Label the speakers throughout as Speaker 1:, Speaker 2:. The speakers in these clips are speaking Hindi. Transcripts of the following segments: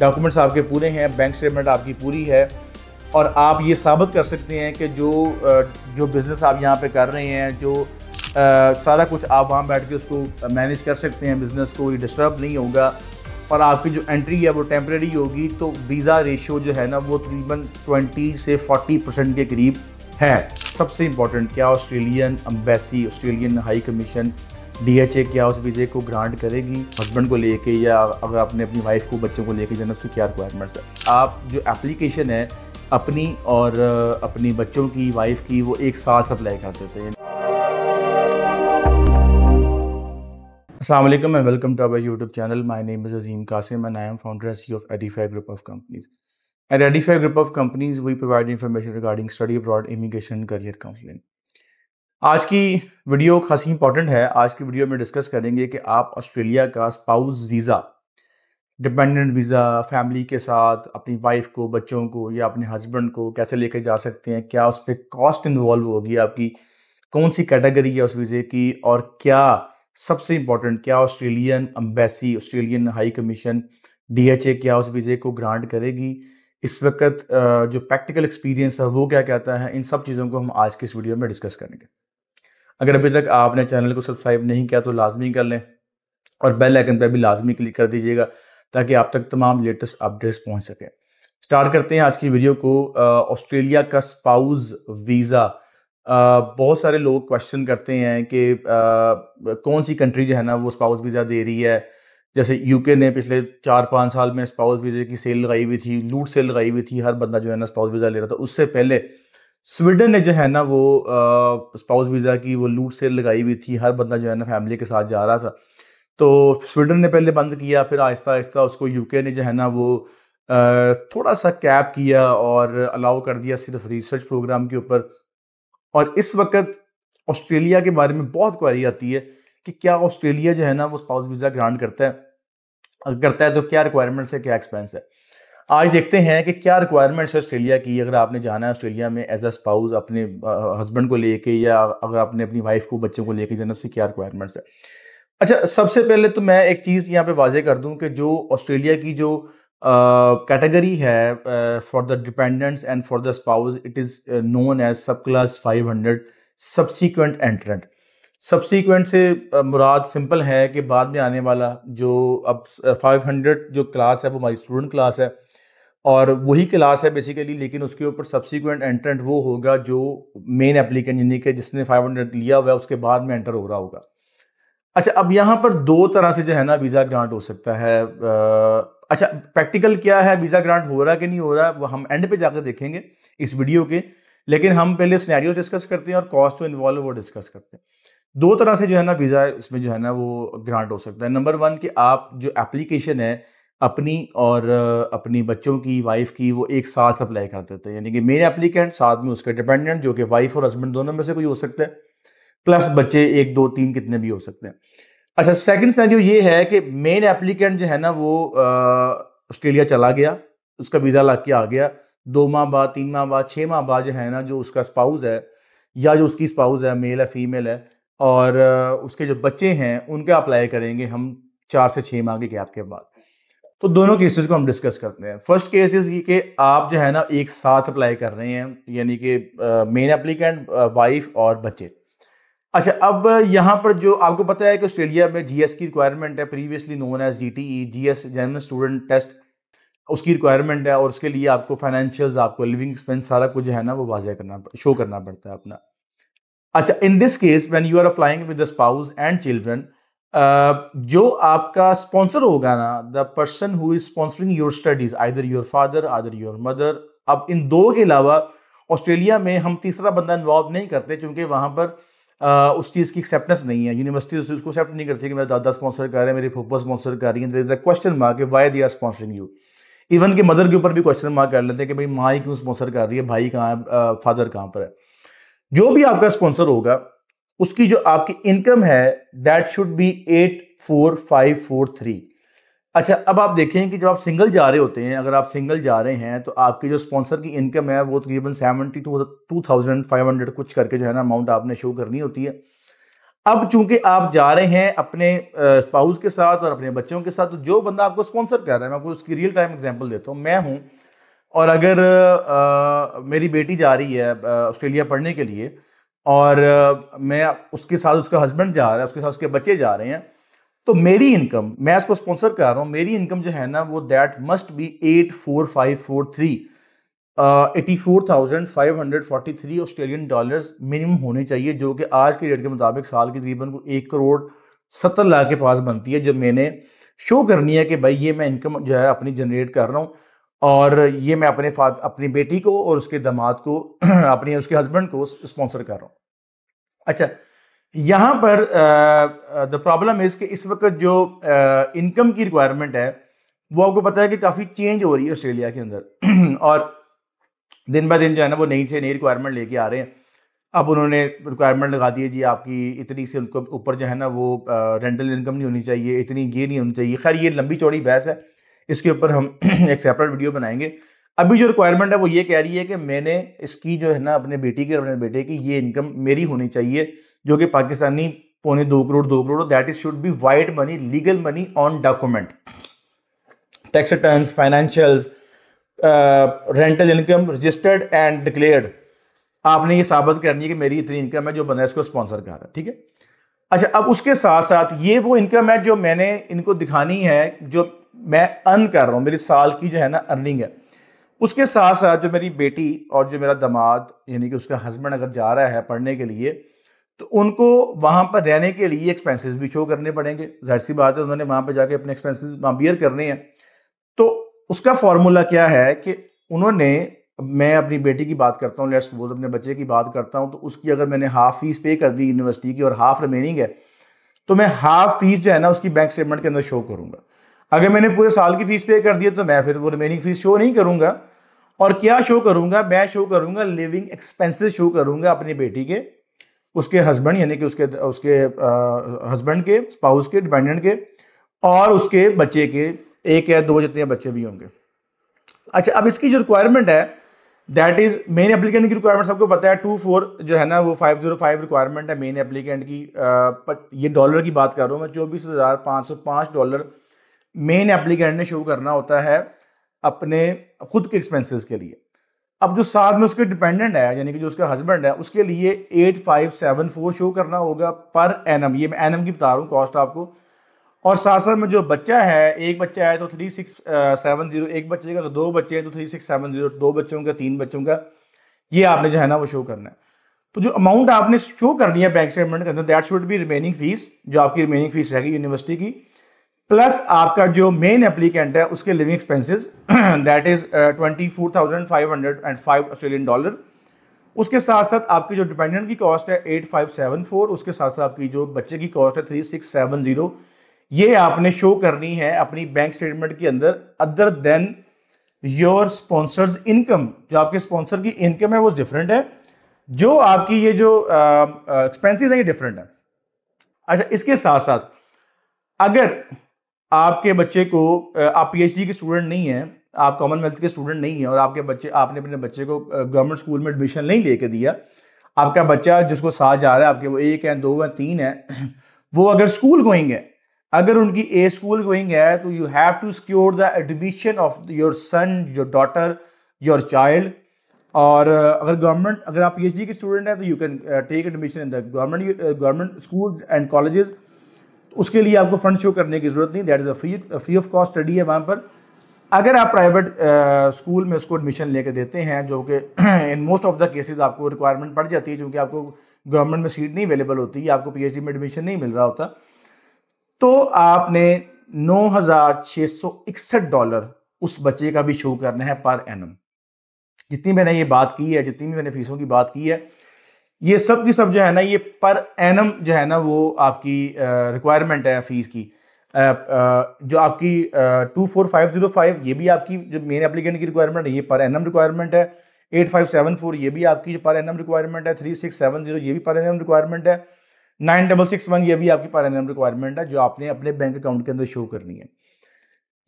Speaker 1: डॉक्यूमेंट्स आपके पूरे हैं बैंक स्टेटमेंट आपकी पूरी है और आप ये साबित कर सकते हैं कि जो जो बिज़नेस आप यहाँ पे कर रहे हैं जो आ, सारा कुछ आप वहाँ बैठ के उसको मैनेज कर सकते हैं बिज़नेस को ये डिस्टर्ब नहीं होगा और आपकी जो एंट्री है वो टेम्प्रेरी होगी तो वीज़ा रेशियो जो है ना वो तकरीबन ट्वेंटी से फोर्टी परसेंट के करीब है सबसे इम्पॉर्टेंट क्या Australian embassy Australian high commission D H A क्या उस वीज़े को ग्रांट करेगी हस्बैंड को लेके या अगर आपने अपनी वाइफ को बच्चों को लेके जाना उसकी क्या रिक्वायरमेंट्स है आप जो एप्लीकेशन है अपनी और अपनी बच्चों की वाइफ की वो एक साथ अप्लाई करते थे असल and welcome to our YouTube channel my name is Azeem Qasim and I am founder C of Edify group of companies and Edify group of companies we provide information regarding study abroad immigration career counselling आज की वीडियो खासी इंपॉर्टेंट है आज की वीडियो में डिस्कस करेंगे कि आप ऑस्ट्रेलिया का spouse visa dependent visa family के साथ अपनी वाइफ को बच्चों को या अपने हस्बैंड को कैसे लेकर जा सकते हैं क्या उस पर कॉस्ट इन्वॉल्व होगी आपकी कौन सी कैटेगरी है उस वीज़े की और क्या सबसे इम्पॉर्टेंट क्या Australian embassy Australian high commission DHA क्या उस वीज़े को ग्रांट करेगी इस वक्त जो प्रैक्टिकल एक्सपीरियंस है वो क्या कहता है इन सब चीज़ों को हम आज के इस वीडियो में डिस्कस करेंगे अगर अभी तक आपने चैनल को सब्सक्राइब नहीं किया तो लाजमी कर लें और बेल आइकन पर भी लाजमी क्लिक कर दीजिएगा ताकि आप तक तमाम लेटेस्ट अपडेट्स पहुंच सकें स्टार्ट करते हैं आज की वीडियो को ऑस्ट्रेलिया का स्पाउज वीज़ा बहुत सारे लोग क्वेश्चन करते हैं कि आ, कौन सी कंट्री जो है ना वो स्पाउस वीज़ा दे रही है जैसे यूके ने पिछले चार पाँच साल में स्पाउस वीज़े की सेल लगाई हुई थी लूट सेल लगाई हुई थी हर बंदा जो है ना स्पाउस वीज़ा ले रहा था उससे पहले स्वीडन ने जो है ना वो स्पाउस वीज़ा की वो लूट सेल लगाई हुई थी हर बंदा जो है ना फैमिली के साथ जा रहा था तो स्वीडन ने पहले बंद किया फिर आहिस्ता आहिस्ता उसको यूके ने जो है ना वो थोड़ा सा कैप किया और अलाउ कर दिया सिर्फ रिसर्च प्रोग्राम के ऊपर और इस वक्त ऑस्ट्रेलिया के बारे में बहुत क्वारी आती है कि क्या ऑस्ट्रेलिया जो है ना वो स्पाउस वीज़ा ग्रांट करता है करता है तो क्या रिक्वायरमेंट्स है क्या एक्सपेंस है आज देखते हैं कि क्या रिक्वायरमेंट्स है ऑस्ट्रेलिया की अगर आपने जाना है ऑस्ट्रेलिया में एज अ स्पाउस अपने हस्बैंड को लेके या अगर आपने अपनी वाइफ को बच्चों को लेके जाना उसकी क्या रिक्वायरमेंट्स है अच्छा सबसे पहले तो मैं एक चीज़ यहाँ पे वाजे कर दूँ कि जो ऑस्ट्रेलिया की जो कैटेगरी है for the dependents and for the spouse it is known as sub class five hundred subsequent entrant subsequent से मुराद सिंपल है कि बाद में आने वाला जो अब फाइव हंड्रेड जो क्लास है वो हमारी स्टूडेंट क्लास है और वही क्लास है बेसिकली लेकिन उसके ऊपर सब्सिक्वेंट एंट्रेंट वो होगा जो मेन एप्लीकेंट यानी कि जिसने 500 लिया हुआ है उसके बाद में एंटर हो रहा होगा अच्छा अब यहाँ पर दो तरह से जो है ना वीज़ा ग्रांट हो सकता है अच्छा प्रैक्टिकल क्या है वीज़ा ग्रांट हो रहा कि नहीं हो रहा वो हम एंड पे जाकर देखेंगे इस वीडियो के लेकिन हम पहले स्नैरियो डिस्कस करते हैं और कॉस्ट जो इन्वॉल्व वो डिस्कस करते हैं दो तरह से जो है ना वीज़ा इसमें जो है ना वो ग्रांट हो सकता है नंबर वन कि आप जो एप्लीकेशन है अपनी और अपनी बच्चों की वाइफ की वो एक साथ अप्लाई करते थे यानी कि मेरे एप्लीकेंट साथ में उसके डिपेंडेंट जो कि वाइफ और हस्बैंड दोनों में से कोई हो सकता है प्लस बच्चे एक दो तीन कितने भी हो सकते हैं अच्छा सेकंड सिनेरियो ये है कि मेन एप्लीकेंट जो है ना वो ऑस्ट्रेलिया चला गया उसका वीज़ा ला के आ गया दो माह बाद तीन माह बाद छः माह बाद जो है ना जो उसका स्पाउस है या जो उसकी स्पाउस है मेल है फीमेल है और उसके जो बच्चे हैं उनका अप्लाई करेंगे हम चार से छः माह के गैप के बाद तो दोनों केसेस को हम डिस्कस करते हैं फर्स्ट केस इज ये कि आप जो है ना एक साथ अप्लाई कर रहे हैं यानी कि मेन एप्लीकेंट वाइफ और बच्चे अच्छा अब यहाँ पर जो आपको पता है कि ऑस्ट्रेलिया में जीएस की रिक्वायरमेंट है previously known as G GS general student test उसकी रिक्वायरमेंट है और उसके लिए आपको फाइनेंशियल्स आपको लिविंग एक्सपेंस सारा कुछ है ना वो वाजह करना शो करना पड़ता है अपना अच्छा in this case when you are applying with the spouse and children जो आपका स्पॉन्सर होगा ना the person who is sponsoring your studies either your father other your mother अब इन दो के अलावा ऑस्ट्रेलिया में हम तीसरा बंदा इन्वॉल्व नहीं करते क्योंकि वहाँ पर आ, उस चीज़ की एक्सेप्टेंस नहीं है यूनिवर्सिटी उस चीज़ को एक्सेप्ट नहीं करती कि मेरा दादा स्पॉन्सर कर रहे हैं मेरी फूफा स्पॉन्सर कर रही है there is a question mark why they are sponsoring you even के मदर के ऊपर भी क्वेश्चन मार्क कर लेते हैं कि भाई माँ ही क्यों स्पॉन्सर कर रही है भाई कहाँ है फादर कहाँ पर है जो भी आपका स्पॉन्सर होगा उसकी जो आपकी इनकम है that should be at four five four three अच्छा अब आप देखें कि जब आप सिंगल जा रहे होते हैं अगर आप सिंगल जा रहे हैं तो आपकी जो स्पॉन्सर की इनकम है वो तकरीबन seventy two two thousand five hundred कुछ करके जो है ना अमाउंट आपने शो करनी होती है अब चूंकि आप जा रहे हैं अपने स्पाउस के साथ और अपने बच्चों के साथ तो जो बंदा आपको स्पॉन्सर कर रहा है मैं आपको उसकी रियल टाइम एग्जाम्पल देता हूँ मैं हूँ और अगर आ, मेरी बेटी जा रही है ऑस्ट्रेलिया पढ़ने के लिए और मैं उसके साथ उसका हस्बैंड जा रहा है उसके साथ उसके बच्चे जा रहे हैं तो मेरी इनकम मैं इसको स्पॉन्सर कर रहा हूँ मेरी इनकम जो है ना वो that must be at four five four three eighty four thousand five hundred forty three Australian dollar minimum होने चाहिए जो कि आज के रेट के मुताबिक साल के तकरीबन को एक करोड़ सत्तर लाख के पास बनती है जो मैंने शो करनी है कि भाई ये मैं इनकम जो है अपनी जनरेट कर रहा हूँ और ये मैं अपने फाद अपनी बेटी को और उसके दामाद को अपने उसके हस्बैंड को स्पॉन्सर कर रहा हूँ अच्छा यहाँ पर द प्रॉब्लम इज़ कि इस वक्त जो इनकम की रिक्वायरमेंट है वो आपको पता है कि काफ़ी चेंज हो रही है ऑस्ट्रेलिया के अंदर और दिन ब दिन जो है ना वो नई से नई रिक्वायरमेंट लेके आ रहे हैं अब उन्होंने रिक्वायरमेंट लगा दी है जी आपकी इतनी से उनको ऊपर जो है ना वो रेंटल इनकम नहीं होनी चाहिए इतनी ये नहीं होनी चाहिए खैर ये लंबी चौड़ी बहस है इसके ऊपर हम एक सेपरेट वीडियो बनाएंगे अभी जो रिक्वायरमेंट है वो ये कह रही है कि मैंने इसकी जो है ना अपने बेटी की अपने बेटे की ये इनकम मेरी होनी चाहिए जो कि पाकिस्तानी पौने दो करोड़ दो crore that is should be white money legal money on document tax return financial rental income registered and declared आपने ये साबित करनी है कि मेरी इतनी इनकम है जो बना इसको स्पॉन्सर कर रहा है ठीक है अच्छा अब उसके साथ साथ ये वो इनकम है जो मैंने इनको दिखानी है जो मैं अर्न कर रहा हूँ मेरी साल की जो है ना अर्निंग है उसके साथ साथ जो मेरी बेटी और जो मेरा दामाद यानी कि उसका हस्बैंड अगर जा रहा है पढ़ने के लिए तो उनको वहाँ पर रहने के लिए एक्सपेंसेस भी शो करने पड़ेंगे जाहिर सी बात है उन्होंने वहाँ पर जाके अपने एक्सपेंसेस वहाँ बियर करने हैं तो उसका फार्मूला क्या है कि उन्होंने मैं अपनी बेटी की बात करता हूँ लेट्स सपोज अपने बच्चे की बात करता हूँ तो उसकी अगर मैंने हाफ फीस पे कर दी यूनिवर्सिटी की और हाफ रिमेनिंग है तो मैं हाफ फीस जो है ना उसकी बैंक स्टेटमेंट के अंदर शो करूंगा अगर मैंने पूरे साल की फीस पे कर दी तो मैं फिर वो रिमेनिंग फीस शो नहीं करूंगा और क्या शो करूंगा मैं शो करूंगा लिविंग एक्सपेंसेस शो करूंगा अपनी बेटी के उसके हस्बैंड यानी कि उसके उसके हस्बैंड के स्पाउस के डिपेंडेंट के और उसके बच्चे के एक या दो जितने बच्चे भी होंगे अच्छा अब इसकी जो रिक्वायरमेंट है दैट इज मेन एप्लीकेंट की रिक्वायरमेंट सबको पता है टू फोर जो है ना वो फाइव जीरो फाइव रिक्वायरमेंट है मेन एप्लीकेंट की आ, ये डॉलर की बात कर रहा हूँ मैं चौबीस हज़ार पाँच सौ पाँच डॉलर मेन एप्लीकेंट ने शुरू करना होता है अपने खुद के एक्सपेंसेस के लिए अब जो साथ में उसके डिपेंडेंट है यानी कि जो उसका हस्बैंड है उसके लिए eight five seven four show करना होगा पर एम ये मैं एम की बता रहा हूँ कॉस्ट आपको और साथ साथ में जो बच्चा है एक बच्चा है तो थ्री सिक्स सेवन जीरो एक बच्चे का तो दो बच्चे हैं तो थ्री सिक्स सेवन जीरो दो बच्चों का तीन बच्चों का ये आपने जो है ना वो शो करना है तो जो अमाउंट आपने शो करनी है बैंक स्टेटमेंट के अंदर that should be remaining fees जो आपकी रिमेनिंग फीस रहेगी यूनिवर्सिटी की प्लस आपका जो मेन एप्लीकेंट है उसके living expenses that is twenty four thousand five hundred and five Australian dollar उसके साथ साथ आपकी जो डिपेंडेंट की कॉस्ट है एट फाइव सेवन फोर उसके साथ साथ आपकी जो बच्चे की कॉस्ट है थ्री सिक्स सेवन जीरो ये आपने शो करनी है अपनी बैंक स्टेटमेंट के अंदर other then your sponsors income जो आपके स्पॉन्सर की इनकम है वो डिफरेंट है जो आपकी ये जो uh, uh हैं ये डिफरेंट है अच्छा इसके साथ साथ अगर आपके बच्चे को आप पीएचडी के स्टूडेंट नहीं हैं आप कॉमनवेल्थ के स्टूडेंट नहीं हैं और आपके बच्चे आपने अपने बच्चे को गवर्नमेंट स्कूल में एडमिशन नहीं लेके दिया आपका बच्चा जिसको साथ जा रहा है आपके वो एक है दो है तीन है वो अगर स्कूल गोइंग है अगर उनकी ए स्कूल गोइंग है तो you have to secure the admission of your son your daughter your child और अगर गवर्नमेंट अगर आप पी के स्टूडेंट हैं तो you can take admission in the government government schools and colleges उसके लिए आपको फंड शो करने की ज़रूरत नहीं that is a free free of cost study है वहां पर अगर आप प्राइवेट स्कूल में उसको एडमिशन लेकर देते हैं जो कि in most of the cases आपको रिक्वायरमेंट पड़ जाती है क्योंकि आपको गवर्नमेंट में सीट नहीं अवेलेबल होती आपको पीएचडी में एडमिशन नहीं मिल रहा होता तो आपने नौ डॉलर उस बच्चे का भी शो करना है पर एनम जितनी मैंने ये बात की है जितनी भी मैंने फीसों की बात की है ये सब की सब जो है ना ये पर एनम जो है ना वो आपकी रिक्वायरमेंट है फीस की जो आपकी two four five zero five ये भी आपकी जो मेन एप्लीकेंट की रिक्वायरमेंट है ये पर एनम रिक्वायरमेंट है एट फाइव सेवन फोर ये भी आपकी जो पर एनम रिक्वायरमेंट है थ्री सिक्स सेवन जीरो ये भी पर एनम रिक्वायरमेंट है नाइन डबल सिक्स वन ये भी आपकी पर एनम रिक्वायरमेंट है जो आपने अपने बैंक अकाउंट के अंदर शो करनी है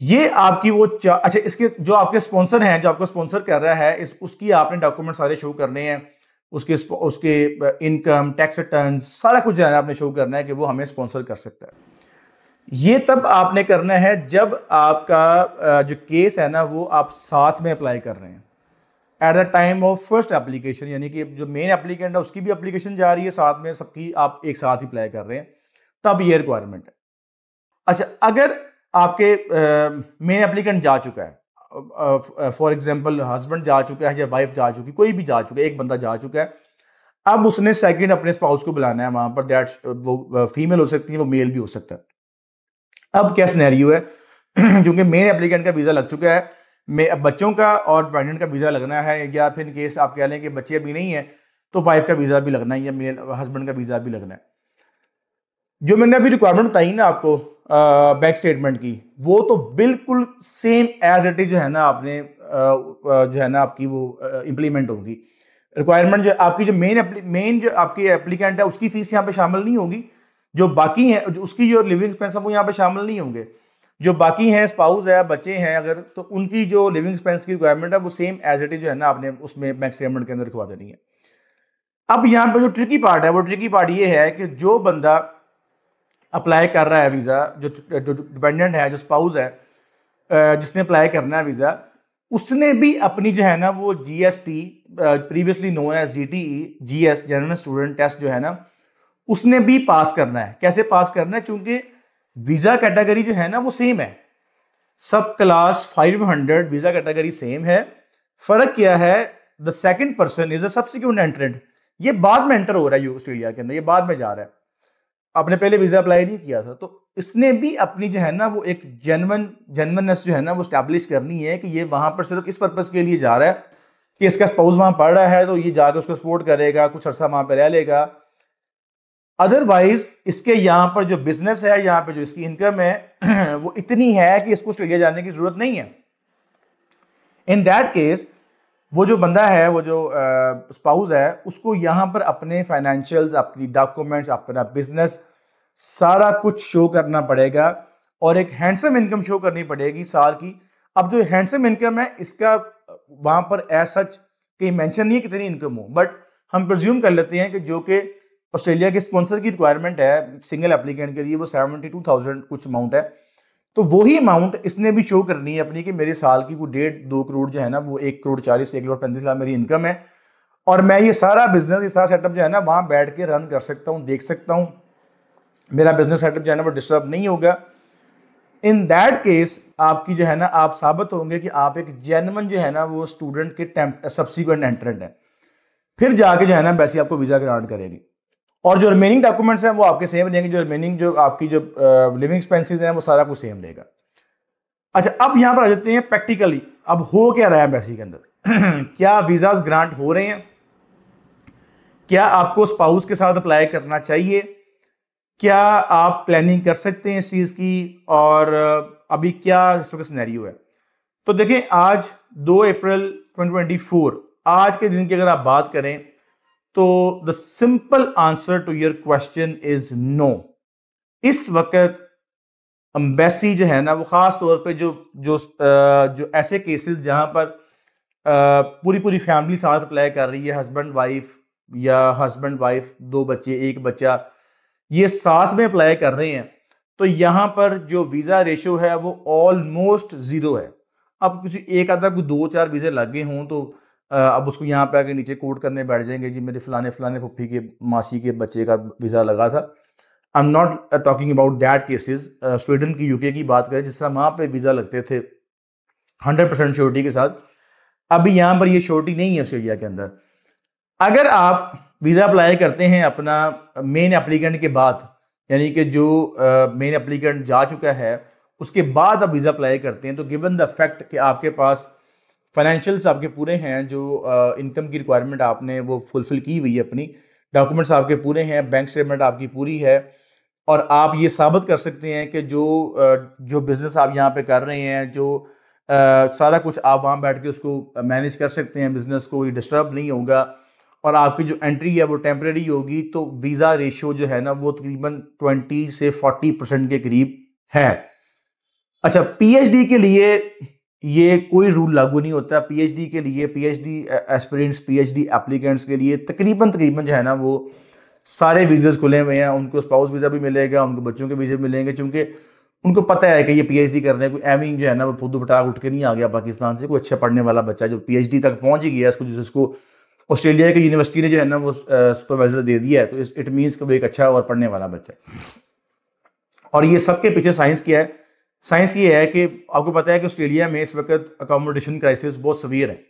Speaker 1: ये आपकी वो अच्छा इसके जो आपके स्पॉन्सर हैं जो आपको स्पॉन्सर कर रहा है इस उसकी आपने डॉक्यूमेंट सारे शो करने हैं उसके उसके इनकम टैक्स रिटर्न सारा कुछ जो है आपने शो करना है कि वो हमें स्पॉन्सर कर सकता है ये तब आपने करना है जब आपका जो केस है ना वो आप साथ में अप्लाई कर रहे हैं at the time of first application यानी कि जो मेन एप्लीकेंट है उसकी भी एप्लीकेशन जा रही है साथ में सबकी आप एक साथ ही अप्लाई कर रहे हैं तब ये रिक्वायरमेंट है अच्छा अगर आपके मेन एप्लीकेंट जा चुका है फॉर एग्जाम्पल हस्बैंड जा चुका है या वाइफ जा चुकी कोई भी जा चुका है एक बंदा जा चुका है अब उसने सेकंड अपने स्पाउस को बुलाना है वहां पर दैट वो फीमेल हो सकती है वो मेल भी हो सकता है अब क्या स्नैरियो है क्योंकि मेन एप्लीकेंट का वीज़ा लग चुका है अब बच्चों का और प्रेगनेंट का वीज़ा लगना है या फिर केस आप कह लें कि बच्चे अभी नहीं है तो वाइफ का वीज़ा भी लगना है या मेल हस्बैंड का वीज़ा भी लगना है जो मैंने अभी रिक्वायरमेंट बताई ना आपको बैंक स्टेटमेंट की वो तो बिल्कुल सेम एज इट इज जो है ना आपने जो है ना आपकी वो इम्प्लीमेंट होगी रिक्वायरमेंट जो आपकी जो मेन मेन जो आपकी एप्लीकेंट है उसकी फीस यहाँ पे शामिल नहीं होगी जो बाकी है जो उसकी जो लिविंग एक्सपेंस है वो यहाँ पे शामिल नहीं होंगे जो बाकी हैं स्पाउस है बच्चे हैं अगर तो उनकी जो लिविंग एक्सपेंस की रिक्वायरमेंट है वो सेम एज इट इज जो है ना आपने उसमें बैंक स्टेटमेंट के अंदर लिखवा देनी है अब यहाँ पे जो ट्रिकी पार्ट है वो ट्रिकी पार्ट ये है कि जो बंदा अप्लाई कर रहा है वीज़ा जो जो डिपेंडेंट है जो स्पाउस है जिसने अप्लाई करना है वीज़ा उसने भी अपनी जो है ना वो G S T previously known है G T E G S general student test जो है ना उसने भी पास करना है कैसे पास करना है चूंकि वीज़ा कैटेगरी जो है ना वो सेम है सब क्लास 500 वीज़ा कैटेगरी सेम है फ़र्क क्या है the second person is a subsequent entrant ये बाद में एंटर हो रहा है ऑस्ट्रेलिया के अंदर ये बाद में जा रहा है आपने पहले वीजा अप्लाई नहीं किया था तो इसने भी अपनी जो है ना वो एक जेनवन जेनवननेस जो है ना वो स्टैब्लिश करनी है कि ये वहां पर सिर्फ इस पर्पज के लिए जा रहा है कि इसका स्पाउस वहां पढ़ रहा है तो ये जाकर उसको सपोर्ट करेगा कुछ अर्सा वहां पर रह लेगा अदरवाइज इसके यहाँ पर जो बिजनेस है यहाँ पर जो इसकी इनकम है वो इतनी है कि इसको ऑस्ट्रेलिया जाने की जरूरत नहीं है इन दैट केस वो जो बंदा है वो जो स्पाउस है उसको यहाँ पर अपने फाइनेंशियल्स अपनी डॉक्यूमेंट्स अपना बिजनेस सारा कुछ शो करना पड़ेगा और एक हैंडसम इनकम शो करनी पड़ेगी साल की अब जो हैंडसम इनकम है इसका वहाँ पर एज सच कहीं मैंशन नहीं है कितनी इनकम हो बट हम प्रज्यूम कर लेते हैं कि जो कि ऑस्ट्रेलिया के स्पॉन्सर की रिक्वायरमेंट है सिंगल एप्लीकेंट के लिए वो सेवेंटी टू थाउजेंड कुछ अमाउंट है तो वही अमाउंट इसने भी शो करनी है अपनी कि मेरे साल की कोई डेढ़ दो करोड़ जो है ना वो एक करोड़ चालीस एक करोड़ पैंतीस लाख मेरी इनकम है और मैं ये सारा बिजनेस ये सारा सेटअप जो है ना वहाँ बैठ के रन कर सकता हूँ देख सकता हूँ मेरा बिजनेस सेटअप जो है ना वो डिस्टर्ब नहीं होगा इन दैट केस आपकी जो है ना आप साबित होंगे कि आप एक जेनवन जो है ना वो स्टूडेंट के सब्सिक्वेंट एंट्रेंट है फिर जाके जो है ना वैसे आपको वीज़ा ग्रांट करेगी और जो रिमेनिंग डॉक्यूमेंट्स हैं वो आपके सेम रहेंगे जो रिमेनिंग जो आपकी जो लिविंग एक्सपेंसिस हैं वो सारा कुछ सेम रहेगा अच्छा अब यहाँ पर आ जाते हैं प्रैक्टिकली अब हो क्या रहा है एम्बेसी के अंदर क्या वीज़ाज ग्रांट हो रहे हैं क्या आपको स्पाउस के साथ अप्लाई करना चाहिए क्या आप प्लानिंग कर सकते हैं इस चीज़ की और अभी क्या इस वक्त सिनेरियो है तो देखें आज 2 अप्रैल 2024 आज के दिन की अगर आप बात करें तो the simple answer to your question is no इस वक्त अम्बेसी जो है ना वो ख़ास तौर पे जो जो जो ऐसे केसेस जहां पर पूरी पूरी फैमिली साथ अप्लाई कर रही है हस्बैंड वाइफ या हस्बैंड वाइफ दो बच्चे एक बच्चा ये साथ में अप्लाई कर रहे हैं तो यहां पर जो वीज़ा रेशो है वो ऑलमोस्ट ज़ीरो है अब किसी एक आधा कोई दो चार वीज़े लगे हों तो अब उसको यहाँ पे आके नीचे कोट करने बैठ जाएंगे जी मेरे फलाने फलाने फुफी के मासी के बच्चे का वीज़ा लगा था I am not talking about that cases Sweden की यूके की बात करें जिस तरह वहाँ पे वीज़ा लगते थे हंड्रेड परसेंट श्योरिटी के साथ अभी यहाँ पर ये श्योरिटी नहीं है ऑस्ट्रेलिया के अंदर अगर आप वीज़ा अप्लाई करते हैं अपना मेन एप्लीकेंट के बाद यानी कि जो मेन एप्लीकेंट जा चुका है उसके बाद आप वीज़ा अप्लाई करते हैं तो गिवन द फैक्ट कि आपके पास फाइनेंशियल्स आपके पूरे हैं जो इनकम की रिक्वायरमेंट आपने वो फुलफिल की हुई है अपनी डॉक्यूमेंट्स आपके पूरे हैं बैंक स्टेटमेंट आपकी पूरी है और आप ये साबित कर सकते हैं कि जो जो बिज़नेस आप यहाँ पे कर रहे हैं जो आ, सारा कुछ आप वहाँ बैठ के उसको मैनेज कर सकते हैं बिज़नेस को कोई डिस्टर्ब नहीं होगा और आपकी जो एंट्री है वो टेम्प्रेरी होगी तो वीज़ा रेशियो जो है ना वो तकरीबन ट्वेंटी से फोर्टी परसेंट के करीब है अच्छा पीएचडी के लिए ये कोई रूल लागू नहीं होता पीएचडी के लिए पीएचडी एस्पिरेंट्स पीएचडी एप्लीकेंट्स के लिए तकरीबन तकरीबन जो है ना वो सारे वीज़ाज खुले हुए हैं उनको स्पाउस वीज़ा भी मिलेगा उनको बच्चों के वीज़े मिलेंगे चूँकि उनको पता है कि ये पीएचडी करने कोई एम जो है ना वो फूदू पटाख उठ के नहीं आ गया पाकिस्तान से कोई अच्छा पढ़ने वाला बच्चा जो पीएचडी तक पहुँच ही गया उसको जिसको ऑस्ट्रेलिया की यूनिवर्सिटी ने जो है ना वो सुपरवाइजर दे दिया है तो इट मीन्स कि वो एक अच्छा और पढ़ने वाला बच्चा है और ये सबके पीछे साइंस क्या है साइंस ये है कि आपको पता है कि ऑस्ट्रेलिया में इस वक्त अकोमोडेशन क्राइसिस बहुत सवियर है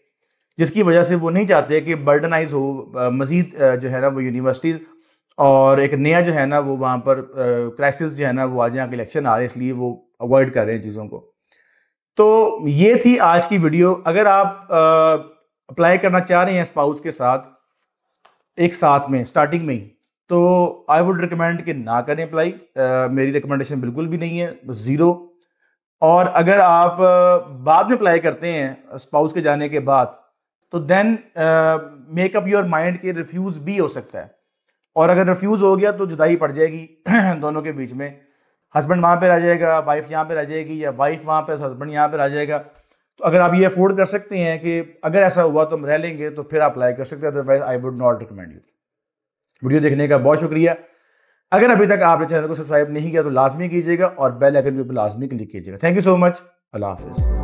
Speaker 1: जिसकी वजह से वो नहीं चाहते कि बर्डनाइज हो मज़ीद जो है ना वो यूनिवर्सिटीज़ और एक नया जो है ना वो वहाँ पर क्राइसिस जो है ना वो आज यहाँ के इलेक्शन आ रहे हैं इसलिए वो अवॉइड कर रहे हैं चीज़ों को तो ये थी आज की वीडियो अगर आप अप्लाई करना चाह रहे हैं स्पाउस के साथ एक साथ में स्टार्टिंग में ही तो आई वुड रिकमेंड कि ना करें अप्लाई मेरी रिकमेंडेशन बिल्कुल भी नहीं है ज़ीरो और अगर आप बाद में अप्लाई करते हैं स्पाउस के जाने के बाद तो देन मेकअप योर माइंड के रिफ्यूज़ भी हो सकता है और अगर रिफ्यूज़ हो गया तो जुदाई पड़ जाएगी दोनों के बीच में हस्बैंड वहाँ पर आ जाएगा वाइफ यहाँ पर आ जाएगी या वाइफ वहाँ पर हस्बैंड यहाँ पर आ जाएगा तो अगर आप ये अफोर्ड कर सकते हैं कि अगर ऐसा हुआ तो हम रह लेंगे तो फिर आप अप्लाई कर सकते हैं otherwise I would not recommend you video देखने का बहुत शुक्रिया अगर अभी तक आपने चैनल को सब्सक्राइब नहीं किया तो लाजमी कीजिएगा और बेल आइकन भी लाजमी क्लिक कीजिएगा थैंक यू सो मच अल्लाह हाफिज़